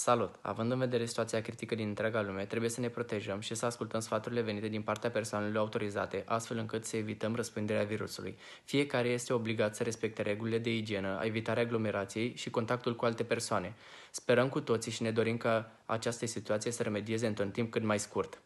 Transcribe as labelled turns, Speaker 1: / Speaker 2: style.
Speaker 1: Salut! Având în vedere situația critică din întreaga lume, trebuie să ne protejăm și să ascultăm sfaturile venite din partea persoanelor autorizate, astfel încât să evităm răspândirea virusului. Fiecare este obligat să respecte regulile de igienă, evitarea aglomerației și contactul cu alte persoane. Sperăm cu toții și ne dorim ca această situație să remedieze într-un timp cât mai scurt.